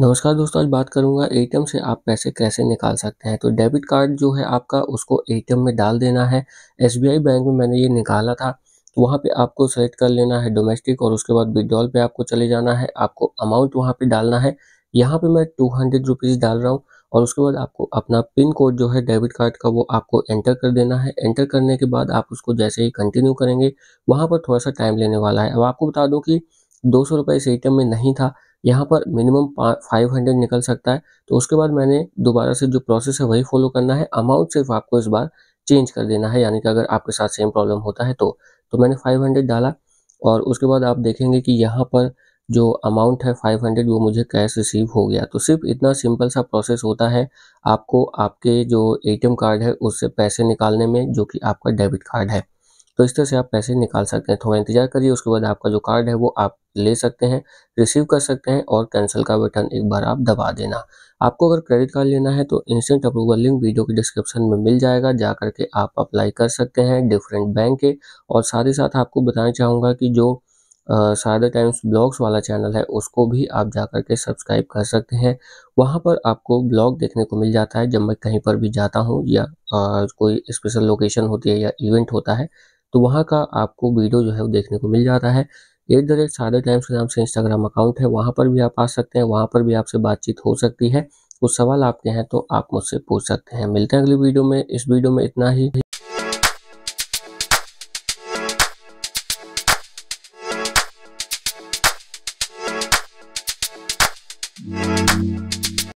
नमस्कार दोस्तों आज बात करूंगा एटीएम से आप पैसे कैसे निकाल सकते हैं तो डेबिट कार्ड जो है आपका उसको एटीएम में डाल देना है एसबीआई बैंक में मैंने ये निकाला था वहाँ पे आपको सेलेक्ट कर लेना है डोमेस्टिक और उसके बाद विड्रॉल पे आपको चले जाना है आपको अमाउंट वहाँ पे डालना है यहाँ पे मैं टू हंड्रेड रुपीज़ डाल रहा हूँ और उसके बाद आपको अपना पिन कोड जो है डेबिट कार्ड का वो आपको एंटर कर देना है एंटर करने के बाद आप उसको जैसे ही कंटिन्यू करेंगे वहाँ पर थोड़ा सा टाइम लेने वाला है अब आपको बता दूँ कि दो सौ रुपये इस एटीएम में नहीं था यहाँ पर मिनिमम फाइव हंड्रेड निकल सकता है तो उसके बाद मैंने दोबारा से जो प्रोसेस है वही फॉलो करना है अमाउंट सिर्फ आपको इस बार चेंज कर देना है यानी कि अगर आपके साथ सेम प्रॉब्लम होता है तो तो मैंने 500 डाला और उसके बाद आप देखेंगे कि यहाँ पर जो अमाउंट है 500 वो मुझे कैश रिसीव हो गया तो सिर्फ इतना सिंपल सा प्रोसेस होता है आपको आपके जो एम कार्ड है उससे पैसे निकालने में जो कि आपका डेबिट कार्ड है तो इस तरह से आप पैसे निकाल सकते हैं थोड़ा इंतजार करिए उसके बाद आपका जो कार्ड है वो आप ले सकते हैं रिसीव कर सकते हैं और कैंसिल का बटन एक बार आप दबा देना आपको अगर क्रेडिट कार्ड लेना है तो इंस्टेंट अप्रूवल लिंक वीडियो के डिस्क्रिप्शन में मिल जाएगा जा करके आप अप्लाई कर सकते हैं डिफरेंट बैंक के और साथ ही साथ आपको बताना चाहूँगा कि जो सादर टाइम्स ब्लॉग्स वाला चैनल है उसको भी आप जा करके के सब्सक्राइब कर सकते हैं वहाँ पर आपको ब्लॉग देखने को मिल जाता है जब मैं कहीं पर भी जाता हूँ या आ, कोई स्पेशल लोकेशन होती है या इवेंट होता है तो वहाँ का आपको वीडियो जो है वो देखने को मिल जाता है एट द रेट सादे टाइम्स के नाम से इंस्टाग्राम अकाउंट है वहाँ पर भी आप आ सकते हैं वहाँ पर भी आपसे बातचीत हो सकती है कुछ सवाल आपके हैं तो आप मुझसे पूछ सकते हैं मिलते हैं अगली वीडियो में इस वीडियो में इतना ही